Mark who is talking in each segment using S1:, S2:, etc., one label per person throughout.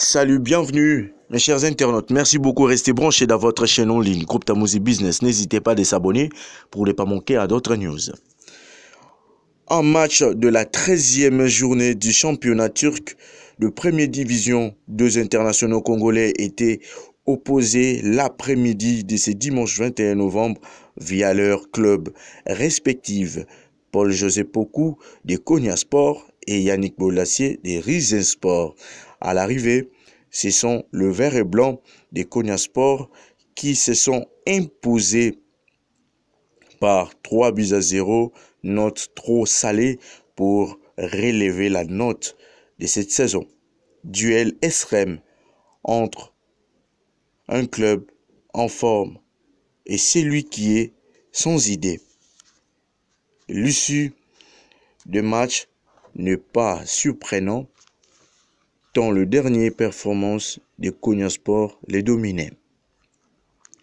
S1: Salut, bienvenue mes chers internautes. Merci beaucoup, restez branchés dans votre chaîne en ligne, Groupe Tamouzi Business. N'hésitez pas à s'abonner pour ne pas manquer à d'autres news. En match de la 13e journée du championnat turc de première division, deux internationaux congolais étaient opposés l'après-midi de ce dimanche 21 novembre via leur club respectifs. Paul-José Pokou de Konya Sport et Yannick Bollassier de Risen Sport. À l'arrivée, ce sont le vert et blanc des Cognasport qui se sont imposés par 3 buts à 0, note trop salée pour relever la note de cette saison. Duel extrême entre un club en forme et celui qui est sans idée. L'issue de match n'est pas surprenant Tant le dernier performance de Cognasport Sport les dominait.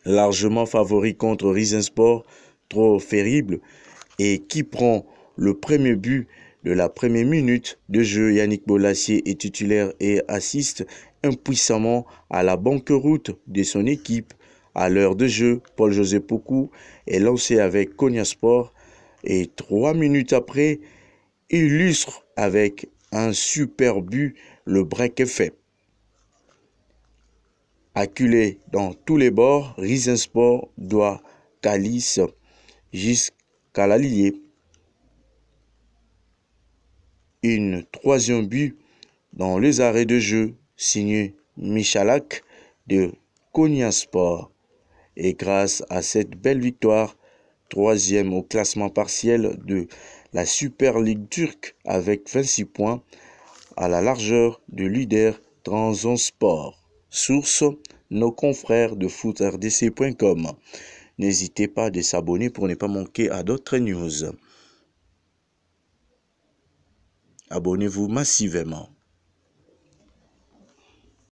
S1: Largement favori contre sport trop férible, et qui prend le premier but de la première minute de jeu, Yannick Bolassier est titulaire et assiste impuissamment à la banqueroute de son équipe. À l'heure de jeu, Paul-José Pocou est lancé avec Sport et trois minutes après, illustre avec un super but le break est fait. Acculé dans tous les bords, Sport doit Calice jusqu'à l'allier. Une troisième but dans les arrêts de jeu signé Michalak de Konyaspor. Et grâce à cette belle victoire, troisième au classement partiel de la Super Ligue turque avec 26 points, à la largeur de leader sport Source nos confrères de footrdc.com. N'hésitez pas à s'abonner pour ne pas manquer à d'autres news. Abonnez-vous massivement.